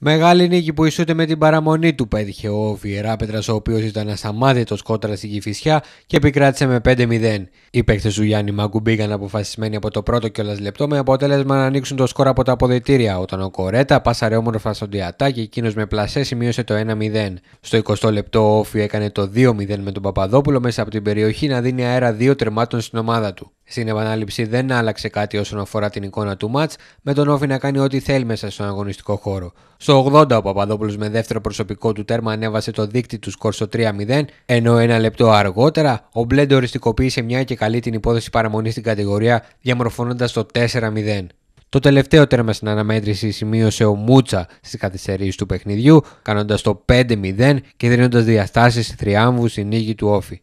Μεγάλη νίκη που ισούται με την παραμονή του πέτυχε ο Πέτρας ο οποίος ήταν το κότρα στην Κηφισιά και επικράτησε με 5-0. Οι παίκτες του Γιάννη Μαγκού μπήκαν αποφασισμένοι από το πρώτο κιόλας λεπτό με αποτέλεσμα να ανοίξουν το σκορ από τα αποδητήρια, όταν ο Κορέτα πάσαρε όμορφα στον Τιατά και εκείνος με πλασέ σημείωσε το 1-0. Στο 20 λεπτό ο Όφι έκανε το 2-0 με τον Παπαδόπουλο μέσα από την περιοχή να δίνει αέρα δύο τερμάτων στην ομάδα του. Στην επανάληψη δεν άλλαξε κάτι όσον αφορά την εικόνα του μάτς με τον Όφη να κάνει ό,τι θέλει μέσα στον αγωνιστικό χώρο. Στο 80 ο Παπαδόπουλος με δεύτερο προσωπικό του τέρμα ανέβασε το δίκτυ του σκορ στο 3-0, ενώ ένα λεπτό αργότερα ο Μπλέντε οριστικοποίησε μια και καλή την υπόθεση παραμονής στην κατηγορία, διαμορφώνοντας το 4-0. Το τελευταίο τέρμα στην αναμέτρηση σημείωσε ο Μούτσα στις καθυστερήσεις του παιχνιδιού, κάνοντας το 5-0 και δίνοντα διαστάσει θριάμβου στην νίκη του Όφη.